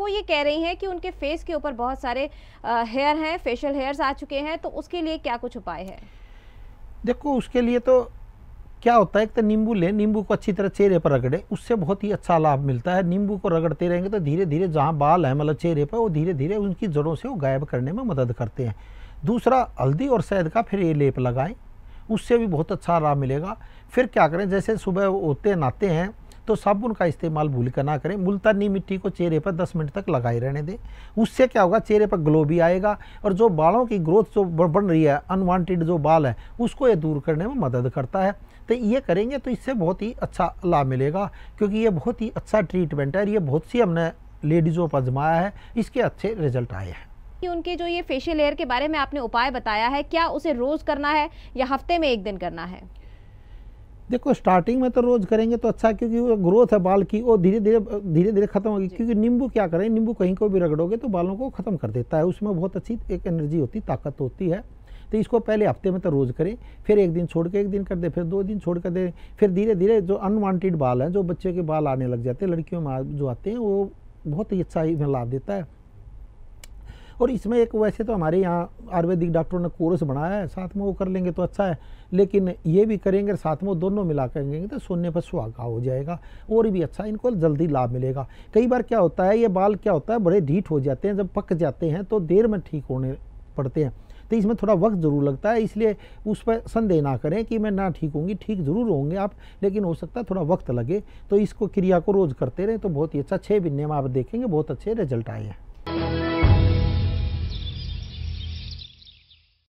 वो ये कह रही हैं कि उनके फेस के ऊपर बहुत सारे हेयर हैं फेशियल हेयर्स आ चुके हैं तो उसके लिए क्या कुछ उपाय है देखो उसके लिए तो क्या होता है एक तो नींबू लें नींबू को अच्छी तरह चेहरे पर रगड़े उससे बहुत ही अच्छा लाभ मिलता है नींबू को रगड़ते रहेंगे तो धीरे धीरे जहाँ बाल है मतलब चेहरे पर वो धीरे धीरे उनकी जड़ों से वो गायब करने में मदद करते हैं दूसरा हल्दी और शहद का फिर ये लेप लगाएं उससे भी बहुत अच्छा लाभ मिलेगा फिर क्या करें जैसे सुबह होते नहाते हैं तो साबुन का इस्तेमाल भूल कर ना करें मुल्तानी मिट्टी को चेहरे पर 10 मिनट तक लगाए रहने दें उससे क्या होगा चेहरे पर ग्लो भी आएगा और जो बालों की ग्रोथ जो बढ़ रही है अनवांटेड जो बाल है उसको ये दूर करने में मदद करता है तो ये करेंगे तो इससे बहुत ही अच्छा लाभ मिलेगा क्योंकि ये बहुत ही अच्छा ट्रीटमेंट है और ये बहुत सी हमने लेडीज़ों पर जमाया है इसके अच्छे रिजल्ट आए हैं कि उनके जो ये फेशियल एयर के बारे में आपने उपाय बताया है क्या उसे रोज़ करना है या हफ्ते में एक दिन करना है देखो स्टार्टिंग में तो रोज़ करेंगे तो अच्छा क्योंकि वो ग्रोथ है बाल की वो धीरे धीरे धीरे धीरे ख़त्म होगी क्योंकि नींबू क्या करें नींबू कहीं को भी रगड़ोगे तो बालों को ख़त्म कर देता है उसमें बहुत अच्छी एक एनर्जी होती ताकत होती है तो इसको पहले हफ्ते में तो रोज़ करें फिर एक दिन छोड़ के एक दिन कर दे फिर दो दिन छोड़ कर दे फिर धीरे धीरे जो अनवांटेड बाल हैं जो बच्चे के बाल आने लग जाते हैं लड़कियों में जो आते हैं वो बहुत ही अच्छा ही लाभ देता है और इसमें एक वैसे तो हमारे यहाँ आयुर्वेदिक डॉक्टरों ने कोर्स बनाया है साथ में वो कर लेंगे तो अच्छा है लेकिन ये भी करेंगे साथ में दोनों मिला करेंगे तो सोने पर सुहागा हो जाएगा और भी अच्छा इनको जल्दी लाभ मिलेगा कई बार क्या होता है ये बाल क्या होता है बड़े ढीठ हो जाते हैं जब पक जाते हैं तो देर में ठीक होने पड़ते हैं तो इसमें थोड़ा वक्त ज़रूर लगता है इसलिए उस पर संदेह ना करें कि मैं ना ठीक होंगी ठीक ज़रूर होंगे आप लेकिन हो सकता है थोड़ा वक्त लगे तो इसको क्रिया को रोज़ करते रहें तो बहुत ही अच्छा छः महीने में आप देखेंगे बहुत अच्छे रिजल्ट आए हैं